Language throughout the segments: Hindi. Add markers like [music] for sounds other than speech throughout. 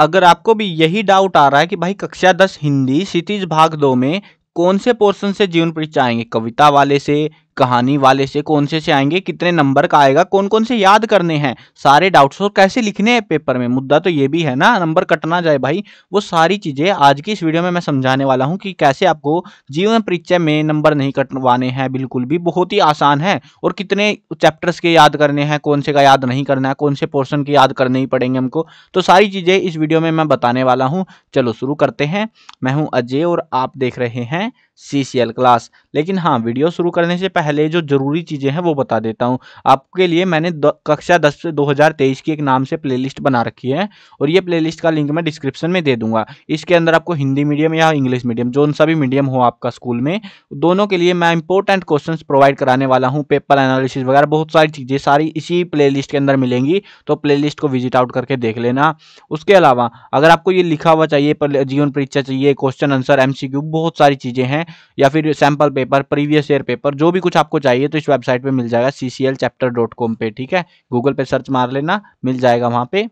अगर आपको भी यही डाउट आ रहा है कि भाई कक्षा दस हिंदी क्षितिज भाग दो में कौन से पोर्शन से जीवन परिचय आएंगे कविता वाले से कहानी वाले से कौन से से आएंगे कितने नंबर का आएगा कौन कौन से याद करने हैं सारे डाउट्स और कैसे लिखने हैं पेपर में मुद्दा तो ये भी है ना नंबर कटना जाए भाई वो सारी चीज़ें आज की इस वीडियो में मैं समझाने वाला हूँ कि कैसे आपको जीवन परिचय में नंबर नहीं कटवाने हैं बिल्कुल भी बहुत ही आसान है और कितने चैप्टर्स के याद करने हैं कौन से का याद नहीं करना है कौन से पोर्सन के याद करने ही पड़ेंगे हमको तो सारी चीज़ें इस वीडियो में मैं बताने वाला हूँ चलो शुरू करते हैं मैं हूँ अजय और आप देख रहे हैं सी सी एल क्लास लेकिन हाँ वीडियो शुरू करने से पहले जो ज़रूरी चीज़ें हैं वो बता देता हूँ आपके लिए मैंने कक्षा दस से 2023 की एक नाम से प्लेलिस्ट बना रखी है और ये प्लेलिस्ट का लिंक मैं डिस्क्रिप्शन में दे दूंगा इसके अंदर आपको हिंदी मीडियम या इंग्लिश मीडियम जो सा भी मीडियम हो आपका स्कूल में दोनों के लिए मैं इंपॉर्टेंट क्वेश्चन प्रोवाइड कराने वाला हूँ पेपर एनालिसिस वगैरह बहुत सारी चीज़ें सारी इसी प्ले के अंदर मिलेंगी तो प्ले को विजिट आउट करके देख लेना उसके अलावा अगर आपको ये लिखा हुआ चाहिए जीवन परीक्षा चाहिए क्वेश्चन आंसर एम बहुत सारी चीज़ें हैं या फिर sample paper previous year paper जो भी कुछ आपको चाहिए तो इस वेबसाइट पे मिल जाएगा C C L chapter dot com पे ठीक है गूगल पे सर्च मार लेना मिल जाएगा वहाँ पे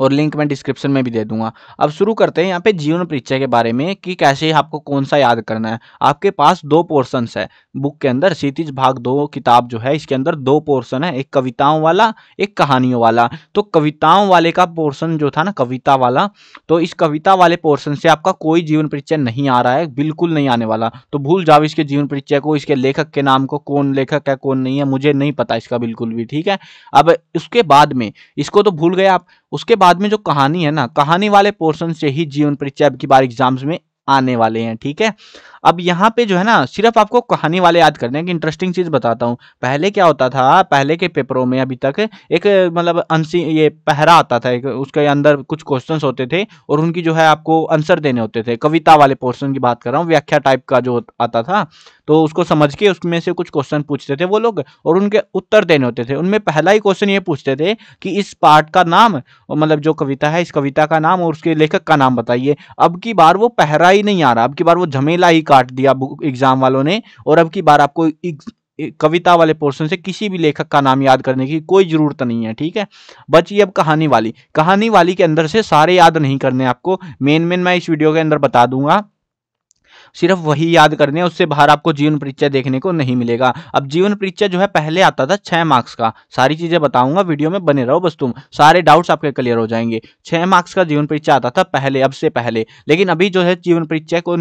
और लिंक मैं डिस्क्रिप्शन में भी दे दूंगा अब शुरू करते हैं यहाँ पे जीवन परिचय के बारे में कि कैसे आपको कौन सा याद करना है आपके पास दो पोर्सन है बुक के अंदर सीतीज भाग दो किताब जो है इसके अंदर दो पोर्सन है एक कविताओं वाला एक कहानियों वाला तो कविताओं वाले का पोर्सन जो था ना कविता वाला तो इस कविता वाले पोर्सन से आपका कोई जीवन परिचय नहीं आ रहा है बिल्कुल नहीं आने वाला तो भूल जाओ इसके जीवन परिचय को इसके लेखक के नाम को कौन लेखक है कौन नहीं है मुझे नहीं पता इसका बिल्कुल भी ठीक है अब उसके बाद में इसको तो भूल गए आप उसके बाद बाद में जो कहानी है ना कहानी वाले पोर्शन से ही जीवन परिचय अब की बार एग्जाम्स में आने वाले हैं ठीक है अब यहाँ पे जो है ना सिर्फ आपको कहानी वाले याद करने की इंटरेस्टिंग चीज बताता हूँ पहले क्या होता था पहले के पेपरों में अभी तक एक मतलब अंसी ये पहरा आता था उसके अंदर कुछ क्वेश्चंस होते थे और उनकी जो है आपको आंसर देने होते थे कविता वाले पोर्शन की बात कर रहा हूँ व्याख्या टाइप का जो आता था तो उसको समझ के उसमें से कुछ क्वेश्चन पूछते थे वो लोग और उनके उत्तर देने होते थे उनमें पहला ही क्वेश्चन ये पूछते थे कि इस पार्ट का नाम मतलब जो कविता है इस कविता का नाम और उसके लेखक का नाम बताइए अब की बार वो पहरा ही नहीं आ रहा अब की बार वो झमेला ही काट दिया एग्जाम वालों ने और अब की बार आपको कविता वाले पोर्शन से किसी भी लेखक का नाम याद करने की कोई ज़रूरत नहीं है ठीक है बची अब कहानी वाली कहानी वाली के अंदर से सारे याद नहीं करने आपको मेन मेन मैं इस वीडियो के अंदर बता दूंगा सिर्फ वही याद करने उससे बाहर आपको जीवन परिचय देखने को नहीं मिलेगा अब जीवन परिचय जो है पहले आता था छह मार्क्स का सारी चीजें बताऊंगा वीडियो में बने रहो बस तुम सारे डाउट्स आपके क्लियर हो जाएंगे छह मार्क्स का जीवन परिचय आता था पहले अब से पहले लेकिन अभी जो है जीवन परिचय को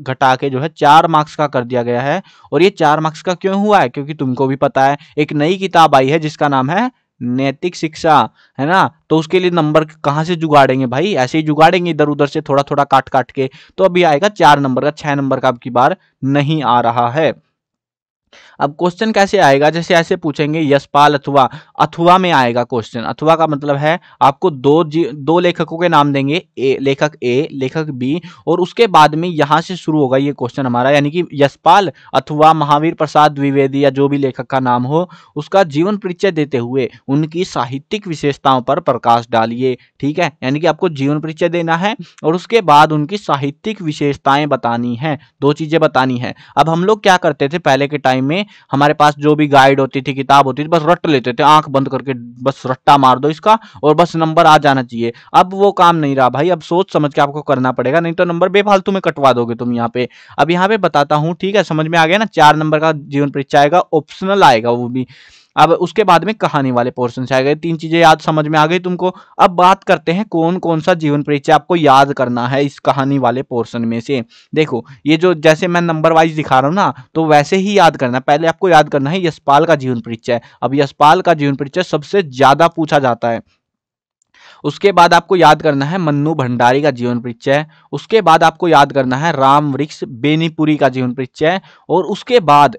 घटा के जो है चार मार्क्स का कर दिया गया है और ये चार मार्क्स का क्यों हुआ है क्योंकि तुमको भी पता है एक नई किताब आई है जिसका नाम है नैतिक शिक्षा है ना तो उसके लिए नंबर कहाँ से जुगाड़ेंगे भाई ऐसे ही जुगाड़ेंगे इधर उधर से थोड़ा थोड़ा काट काट के तो अभी आएगा चार नंबर का छह नंबर का आपकी बार नहीं आ रहा है अब क्वेश्चन कैसे आएगा जैसे ऐसे पूछेंगे यशपाल अथवा अथवा में आएगा क्वेश्चन अथवा का मतलब है आपको दो दो लेखकों के नाम देंगे ए लेखक ए लेखक बी और उसके बाद में यहाँ से शुरू होगा ये क्वेश्चन हमारा यानी कि यशपाल अथवा महावीर प्रसाद द्विवेदी या जो भी लेखक का नाम हो उसका जीवन परिचय देते हुए उनकी साहित्यिक विशेषताओं पर प्रकाश डालिए ठीक है यानी कि आपको जीवन परिचय देना है और उसके बाद उनकी साहित्यिक विशेषताएं बतानी है दो चीजें बतानी है अब हम लोग क्या करते थे पहले के टाइम टाइम में हमारे पास जो भी गाइड होती थी किताब होती थी बस रट लेते थे आंख बंद करके बस रट्टा मार दो इसका और बस नंबर आ जाना चाहिए अब वो काम नहीं रहा भाई अब सोच समझ के आपको करना पड़ेगा नहीं तो नंबर बेफालतू में कटवा दोगे तुम यहाँ पे अब यहाँ पे बताता हूँ ठीक है समझ में आ गया ना चार नंबर का जीवन परीक्षा आएगा ऑप्शनल आएगा वो भी अब उसके बाद में कहानी वाले पोर्शन से आ गए तीन चीजें याद समझ में आ गई तुमको अब बात करते हैं कौन कौन सा जीवन परिचय आपको याद करना है इस कहानी वाले पोर्शन में से देखो ये जो जैसे मैं नंबर वाइज दिखा रहा हूँ ना तो वैसे ही याद करना पहले आपको याद करना है यशपाल का जीवन परिचय अब यशपाल का जीवन परिचय सबसे ज्यादा पूछा जाता है उसके बाद आपको याद करना है मन्नू भंडारी का जीवन परिचय उसके बाद आपको याद करना है राम वृक्ष बेनीपुरी का जीवन परिचय और उसके बाद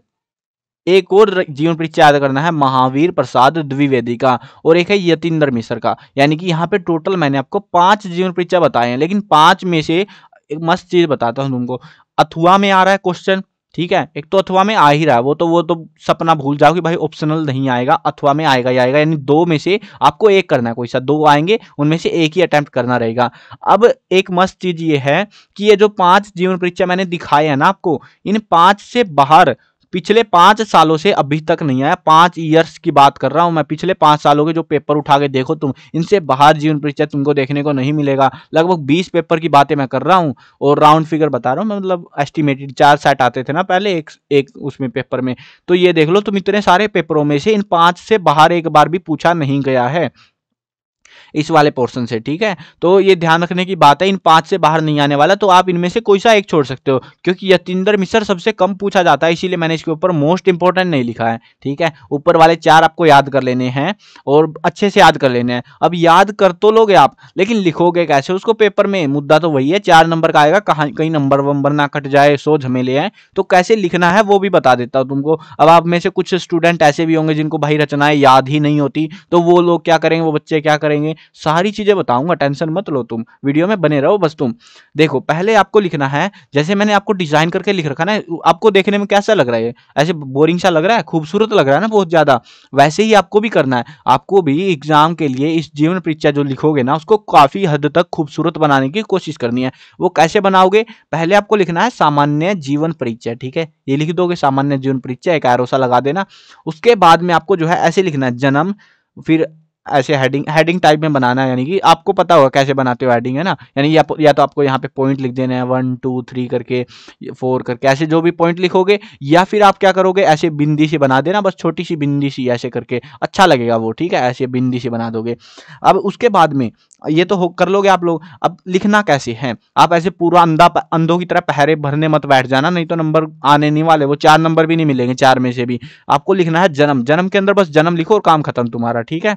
एक और जीवन परीक्षा याद करना है महावीर प्रसाद द्विवेदी का और एक है यतिंदर मिश्र का यानी कि यहाँ पे टोटल मैंने आपको पांच जीवन परीक्षा बताए हैं लेकिन पांच में से एक मस्त चीज बताता हूँ तुमको अथवा में आ रहा है क्वेश्चन ठीक है एक तो अथवा में आ ही रहा है वो तो वो तो सपना भूल जाओ कि भाई ऑप्शनल नहीं आएगा अथवा में आएगा ही आएगा यानी दो में से आपको एक करना है कोई सा दो आएंगे उनमें से एक ही अटैम्प्ट करना रहेगा अब एक मस्त चीज ये है कि ये जो पांच जीवन परीक्षा मैंने दिखाए हैं ना आपको इन पांच से बाहर पिछले पांच सालों से अभी तक नहीं आया पांच ईयर्स की बात कर रहा हूं मैं पिछले पांच सालों के जो पेपर उठा के देखो तुम इनसे बाहर जीवन परिचय तुमको देखने को नहीं मिलेगा लगभग बीस पेपर की बातें मैं कर रहा हूँ और राउंड फिगर बता रहा हूँ मतलब एस्टिमेटेड चार सेट आते थे ना पहले एक एक उसमें पेपर में तो ये देख लो तुम इतने सारे पेपरों में से इन पांच से बाहर एक बार भी पूछा नहीं गया है इस वाले पोर्सन से ठीक है तो ये ध्यान रखने की बात है इन पांच से बाहर नहीं आने वाला तो आप इनमें से कोई सा एक छोड़ सकते हो क्योंकि यतिंदर मिश्र सबसे कम पूछा जाता है इसीलिए मैंने इसके ऊपर मोस्ट इंपॉर्टेंट नहीं लिखा है ठीक है ऊपर वाले चार आपको याद कर लेने हैं और अच्छे से याद कर लेने हैं अब याद कर तो लोगे आप लेकिन लिखोगे कैसे उसको पेपर में मुद्दा तो वही है चार नंबर का आएगा कहाँ कहीं नंबर वंबर ना कट जाए सो झमेले हैं तो कैसे लिखना है वो भी बता देता हूँ तुमको अब आप में से कुछ स्टूडेंट ऐसे भी होंगे जिनको भाई रचनाएं याद ही नहीं होती तो वो लोग क्या करेंगे वो बच्चे क्या करेंगे सारी चीज़ें बताऊंगा टेंशन मत लो तुम वीडियो में बने रहो बस तुम देखो पहले आपको लिखना है जैसे मैंने आपको डिज़ाइन करके लिख रखा ना आपको देखने में कैसा लग रहा है ऐसे बोरिंग सा लग रहा है खूबसूरत लग रहा है ना बहुत ज़्यादा वैसे ही आपको भी करना है आपको भी एग्जाम के लिए इस जीवन परीक्षा जो लिखोगे ना उसको काफ़ी हद तक खूबसूरत बनाने की कोशिश करनी है वो कैसे बनाओगे पहले आपको लिखना है सामान्य जीवन परिचय ठीक है ये लिख दोगे सामान्य जीवन परिचय एक एरोसा लगा देना उसके बाद में आपको जो है ऐसे लिखना है जन्म फिर ऐसे हेडिंग हेडिंग टाइप में बनाना है यानी कि आपको पता होगा कैसे बनाते हो हेडिंग है ना यानी या, या तो आपको यहाँ पे पॉइंट लिख देना है वन टू थ्री करके फोर करके ऐसे जो भी पॉइंट लिखोगे या फिर आप क्या करोगे ऐसे बिंदी सी बना देना बस छोटी सी बिंदी सी ऐसे करके अच्छा लगेगा वो ठीक है ऐसे बिंदी सी बना दोगे अब उसके बाद में ये तो कर लोगे आप लोग अब लिखना कैसे है आप ऐसे पूरा अंधा अंधों की तरह पहरे भरने मत बैठ जाना नहीं तो नंबर आने नहीं वाले वो चार नंबर भी नहीं मिलेंगे चार में से भी आपको लिखना है जन्म जन्म के अंदर बस जन्म लिखो और काम खत्म तुम्हारा ठीक है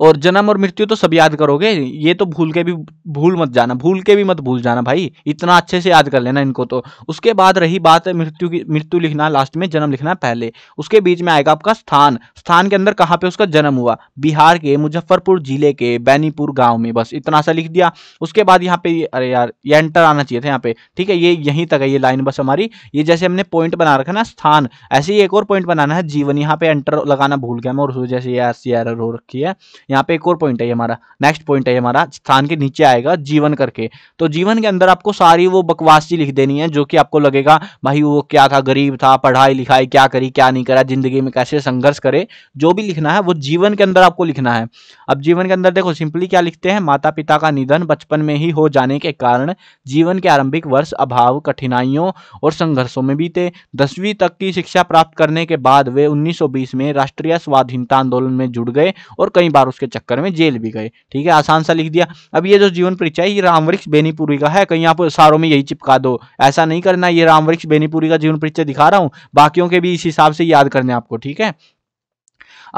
और जन्म और मृत्यु तो सब याद करोगे ये तो भूल के भी भूल मत जाना भूल के भी मत भूल जाना भाई इतना अच्छे से याद कर लेना इनको तो उसके बाद रही बात मृत्यु की मृत्यु लिखना लास्ट में जन्म लिखना पहले उसके बीच में आएगा आपका स्थान स्थान के अंदर कहाँ पे उसका जन्म हुआ बिहार के मुजफ्फरपुर जिले के बैनीपुर गाँव में बस इतना सा लिख दिया उसके बाद यहाँ पे अरे यार ये एंटर आना चाहिए था यहाँ पे ठीक है ये यहीं तक है ये लाइन बस हमारी ये जैसे हमने पॉइंट बना रखा ना स्थान ऐसे ही एक और पॉइंट बनाना है जीवन यहाँ पे एंटर लगाना भूल गया मैं और जैसे ये ऐसी एरर हो रखी है यहाँ पे एक और पॉइंट है हमारा नेक्स्ट पॉइंट है हमारा स्थान के नीचे आएगा जीवन करके तो जीवन के अंदर आपको सारी वो चीज लिख देनी है जो कि आपको लगेगा भाई वो क्या था गरीब था पढ़ाई लिखाई क्या करी क्या नहीं करा जिंदगी में कैसे संघर्ष करे जो भी लिखना है वो जीवन के अंदर आपको लिखना है अब जीवन के अंदर देखो सिंपली क्या लिखते हैं माता पिता का निधन बचपन में ही हो जाने के कारण जीवन के आरंभिक वर्ष अभाव कठिनाइयों और संघर्षों में बीते दसवीं तक की शिक्षा प्राप्त करने के बाद वे 1920 में राष्ट्रीय स्वाधीनता आंदोलन में जुड़ गए और कई बार उसके उसके चक्कर में जेल भी गए ठीक है आसान सा लिख दिया अब ये जो जीवन परिचय ये रामवृक्ष बेनीपुरी का है कहीं आप सारों में यही चिपका दो ऐसा नहीं करना ये रामवृक्ष बेनीपुरी का जीवन परिचय दिखा रहा हूँ बाकियों के भी इस हिसाब से याद करने आपको ठीक है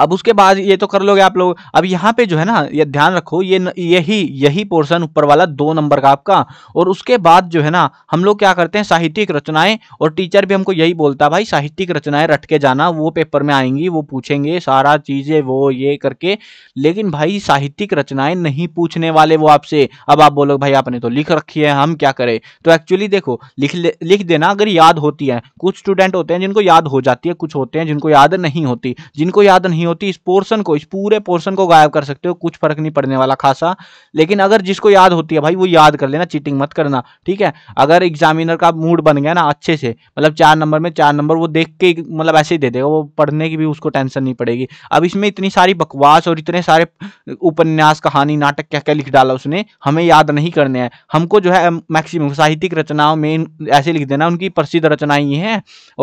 अब उसके बाद ये तो कर लोगे आप लोग अब यहाँ पे जो है ना ये ध्यान रखो ये यही यही पोर्शन ऊपर वाला दो नंबर का आपका और उसके बाद जो है ना हम लोग क्या करते हैं साहित्यिक रचनाएं और टीचर भी हमको यही बोलता भाई साहित्यिक रचनाएं रट के जाना वो पेपर में आएंगी वो पूछेंगे सारा चीजें वो ये करके लेकिन भाई साहित्यिक रचनाएं नहीं पूछने वाले वो आपसे अब आप बोलोग भाई आपने तो लिख रखी है हम क्या करें तो एक्चुअली देखो लिख लिख देना अगर याद होती है कुछ स्टूडेंट होते हैं जिनको याद हो जाती है कुछ होते हैं जिनको याद नहीं होती जिनको याद नहीं नहीं होती इस पोर्शन को इस पूरे पोर्शन को गायब कर सकते हो कुछ फर्क नहीं पड़ने वाला खासा लेकिन अगर जिसको याद होती है भाई वो याद कर लेना चीटिंग मत करना ठीक है अगर एग्जामिनर का मूड बन गया ना अच्छे से मतलब चार नंबर में चार नंबर वो देख के मतलब ऐसे ही दे देगा वो पढ़ने की भी उसको टेंशन नहीं पड़ेगी अब इसमें इतनी सारी बकवास और इतने सारे उपन्यास कहानी नाटक क्या क्या लिख डाला उसने हमें याद नहीं करने हैं हमको जो है मैक्सिमम साहित्यिक रचनाओं में ऐसे लिख देना उनकी प्रसिद्ध रचनाएं हैं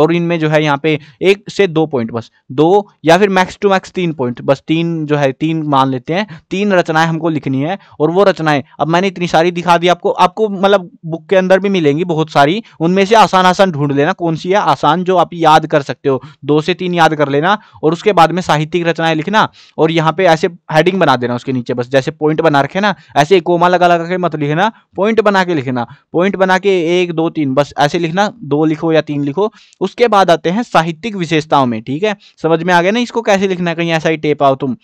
और इनमें जो है यहाँ पे एक से दो पॉइंट बस दो या फिर मैक्स टू मैक्स तीन पॉइंट बस तीन जो है तीन मान लेते हैं तीन रचनाएं हमको लिखनी है और वो रचनाएं अब मैंने इतनी सारी दिखा दी आपको आपको मतलब बुक के अंदर भी मिलेंगी बहुत सारी उनमें से आसान आसान ढूंढ लेना कौन सी है आसान जो आप याद कर सकते हो दो से तीन याद कर लेना और उसके बाद में साहित्यिक रचनाएं लिखना और यहाँ पे ऐसे हेडिंग बना देना उसके नीचे बस जैसे पॉइंट बना रखे ना ऐसे कोमा लगा लगा के मत लिखना पॉइंट बना के लिखना पॉइंट बना के एक दो तीन बस ऐसे लिखना दो लिखो या तीन लिखो उसके बाद आते हैं साहित्यिक विशेषताओं में ठीक है समझ में आ गया ना इसको कैसे लिखना लिखना कहीं ऐसा ही टेप आओ तुम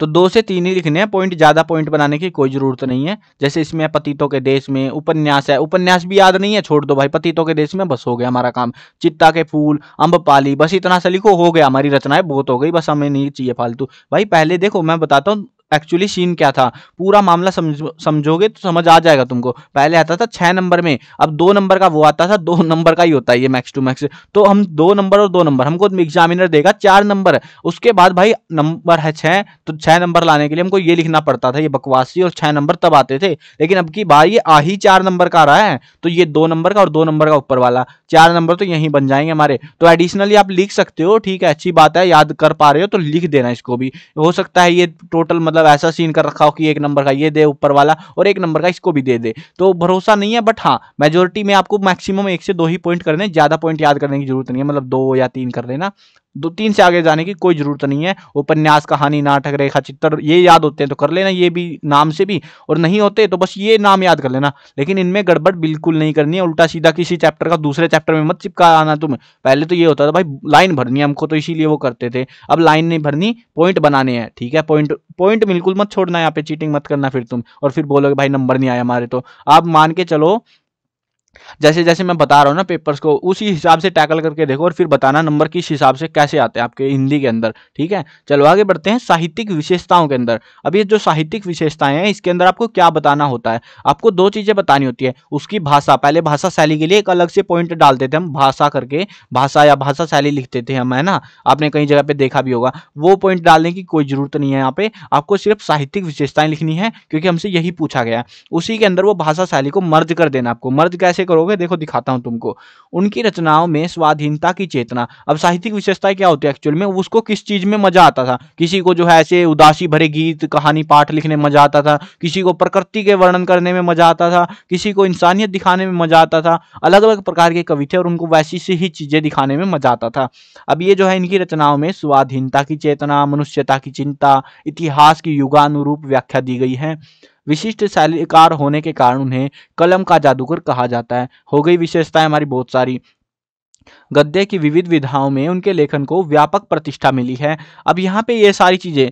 तो दो से तीन ही लिखने हैं पॉइंट ज्यादा पॉइंट बनाने की कोई जरूरत नहीं है जैसे इसमें पतितों के देश में उपन्यास है उपन्यास भी याद नहीं है छोड़ दो भाई पतितों के देश में बस हो गया हमारा काम चित्ता के फूल अंब पाली बस इतना सा लिखो हो गया हमारी रचनाएं बहुत हो गई बस हमें नहीं चाहिए फालतू भाई पहले देखो मैं बताता हूँ एक्चुअली सीन क्या था पूरा मामला समझोगे तो समझ आ जाएगा तुमको पहले आता था छह नंबर में अब दो नंबर का वो आता था दो [laughs] नंबर का ही होता है ये मैक्स टू मैक्स तो हम दो नंबर और दो नंबर हमको एग्जामिनर देगा चार नंबर उसके बाद भाई नंबर है छह तो छह नंबर लाने के लिए हमको ये लिखना पड़ता था ये बकवासी और छह नंबर तब आते थे लेकिन अब की बार ये आ ही चार नंबर का आ रहा है तो ये दो नंबर का और दो नंबर का ऊपर वाला चार नंबर तो यहीं बन जाएंगे हमारे तो एडिशनली आप लिख सकते हो ठीक है अच्छी बात है याद कर पा रहे हो तो लिख देना इसको भी हो सकता है ये टोटल मतलब मतलब ऐसा सीन कर रखा हो कि एक नंबर का ये दे ऊपर वाला और एक नंबर का इसको भी दे दे तो भरोसा नहीं है बट हाँ मेजोरिटी में आपको मैक्सिमम एक से दो ही पॉइंट करने ज़्यादा पॉइंट याद करने की जरूरत नहीं है मतलब दो या तीन कर देना दो तीन से आगे जाने की कोई जरूरत नहीं है उपन्यास कहानी नाटक रेखा चित्र ये याद होते हैं तो कर लेना ये भी नाम से भी और नहीं होते तो बस ये नाम याद कर लेना लेकिन इनमें गड़बड़ बिल्कुल नहीं करनी है उल्टा सीधा किसी चैप्टर का दूसरे चैप्टर में मत चिपका आना तुम पहले तो ये होता था भाई लाइन भरनी है हमको तो इसीलिए वो करते थे अब लाइन नहीं भरनी पॉइंट बनाने हैं ठीक है पॉइंट पॉइंट बिल्कुल मत छोड़ना यहाँ पे चीटिंग मत करना फिर तुम और फिर बोलोगे भाई नंबर नहीं आया हमारे तो आप मान के चलो जैसे जैसे मैं बता रहा हूँ ना पेपर्स को उसी हिसाब से टैकल करके देखो और फिर बताना नंबर किस हिसाब से कैसे आते हैं आपके हिंदी के अंदर ठीक है चलो आगे बढ़ते हैं साहित्यिक विशेषताओं के अंदर अब ये जो साहित्यिक विशेषताएं हैं इसके अंदर आपको क्या बताना होता है आपको दो चीज़ें बतानी होती है उसकी भाषा पहले भाषा शैली के लिए एक अलग से पॉइंट डालते थे हम भाषा करके भाषा या भाषा शैली लिखते थे हम है ना आपने कई जगह पर देखा भी होगा वो पॉइंट डालने की कोई जरूरत नहीं है यहाँ पे आपको सिर्फ साहित्यिक विशेषताएं लिखनी है क्योंकि हमसे यही पूछा गया उसी के अंदर वो भाषा शैली को मर्ज कर देना आपको मर्ज कैसे करोगे देखो दिखाता हूं तुमको उनकी रचनाओं में स्वाधीनता की चेतना अब साहित्यिक विशेषता क्या होती है एक्चुअल में उसको किस चीज में मजा आता था किसी को जो है ऐसे उदासी भरे गीत कहानी पाठ लिखने में मजा आता था किसी को प्रकृति के वर्णन करने में मजा आता था किसी को इंसानियत दिखाने में मजा आता था अलग अलग प्रकार के कवि थे और उनको वैसी सी ही चीजें दिखाने में मजा आता था अब ये जो है इनकी रचनाओं में स्वाधीनता की चेतना मनुष्यता की चिंता इतिहास की युगानुरूप व्याख्या दी गई है विशिष्ट शैलीकार होने के कारण उन्हें कलम का जादूगर कहा जाता है हो गई विशेषताएं हमारी बहुत सारी गद्य की विविध विधाओं में उनके लेखन को व्यापक प्रतिष्ठा मिली है अब यहाँ पे ये सारी चीज़ें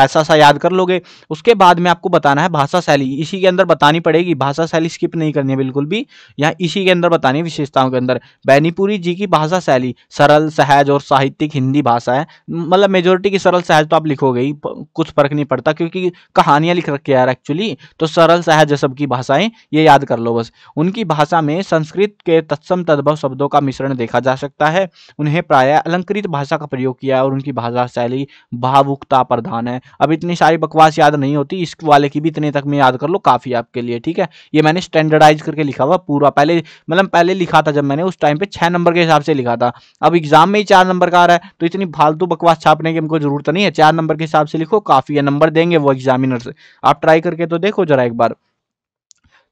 ऐसा सा याद कर लोगे उसके बाद में आपको बताना है भाषा शैली इसी के अंदर बतानी पड़ेगी भाषा शैली स्किप नहीं करनी है बिल्कुल भी यहाँ इसी के अंदर बतानी है विशेषताओं के अंदर बैनीपुरी जी की भाषा शैली सरल सहज और साहित्यिक हिंदी भाषा है मतलब मेजोरिटी की सरल सहज तो आप लिखोगे ही कुछ फर्क नहीं पड़ता क्योंकि कहानियां लिख रखी यार एक्चुअली तो सरल सहज सबकी भाषाएं ये याद कर लो बस उनकी भाषा में संस्कृत के तत्सम तद्भव शब्दों का मिश्रण देखा देखा जा सकता है उन्हें प्राय अलंकृत भाषा का प्रयोग किया और उनकी भाषा शैली भावुकता प्रधान है अब इतनी सारी बकवास याद नहीं होती इश्क वाले की भी इतने तक में याद कर लो काफ़ी आपके लिए ठीक है ये मैंने स्टैंडर्डाइज करके लिखा हुआ पूरा पहले मतलब पहले लिखा था जब मैंने उस टाइम पे छह नंबर के हिसाब से लिखा था अब एग्जाम में ही चार नंबर का आ रहा है तो इतनी फालतू बकवास छापने की हमको जरूरत नहीं है चार नंबर के हिसाब से लिखो काफ़ी है नंबर देंगे वो एग्जामिनर से आप ट्राई करके तो देखो जरा एक बार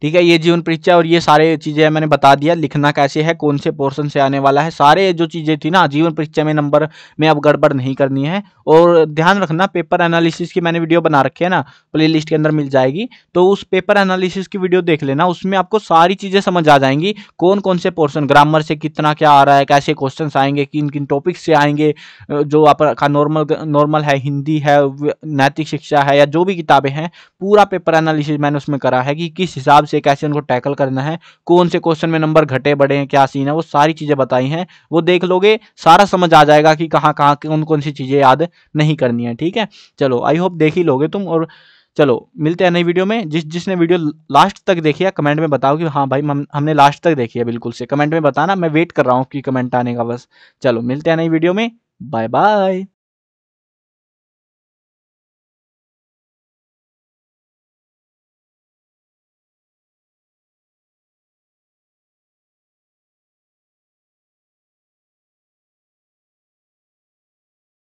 ठीक है ये जीवन परीक्षा और ये सारे चीज़ें मैंने बता दिया लिखना कैसे है कौन से पोर्शन से आने वाला है सारे जो चीज़ें थी ना जीवन परीक्षा में नंबर में अब गड़बड़ नहीं करनी है और ध्यान रखना पेपर एनालिसिस की मैंने वीडियो बना रखी है ना प्ले के अंदर मिल जाएगी तो उस पेपर एनालिसिस की वीडियो देख लेना उसमें आपको सारी चीज़ें समझ आ जाएंगी कौन कौन से पोर्सन ग्रामर से कितना क्या आ रहा है कैसे क्वेश्चन आएंगे किन किन टॉपिक्स से आएंगे जो आपका नॉर्मल नॉर्मल है हिंदी है नैतिक शिक्षा है या जो भी किताबें हैं पूरा पेपर एनालिसिस मैंने उसमें करा है कि किस हिसाब से कैसे उनको टैकल करना है कौन से क्वेश्चन में नंबर घटे बढ़े हैं क्या सीन है वो सारी चीज़ें बताई हैं वो देख लोगे सारा समझ आ जाएगा कि कहाँ कहाँ कौन कौन सी चीज़ें याद नहीं करनी है ठीक है चलो आई होप देख ही लोगे तुम और चलो मिलते हैं नई वीडियो में जिस जिसने वीडियो लास्ट तक देखी है कमेंट में बताओ कि हाँ भाई हम हमने लास्ट तक देखी है बिल्कुल से कमेंट में बताना मैं वेट कर रहा हूँ कि कमेंट आने का बस चलो मिलते हैं नई वीडियो में बाय बाय